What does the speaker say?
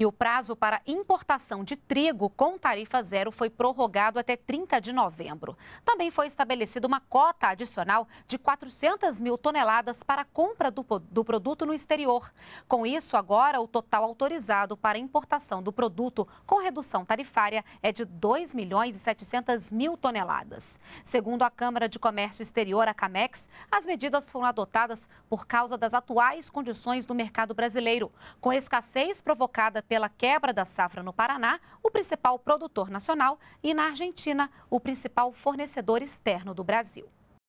E o prazo para importação de trigo com tarifa zero foi prorrogado até 30 de novembro. Também foi estabelecida uma cota adicional de 400 mil toneladas para a compra do, do produto no exterior. Com isso, agora o total autorizado para importação do produto com redução tarifária é de 2 milhões e 700 mil toneladas. Segundo a Câmara de Comércio Exterior, a CAMEX, as medidas foram adotadas por causa das atuais condições do mercado brasileiro, com escassez provocada pela quebra da safra no Paraná, o principal produtor nacional, e na Argentina, o principal fornecedor externo do Brasil.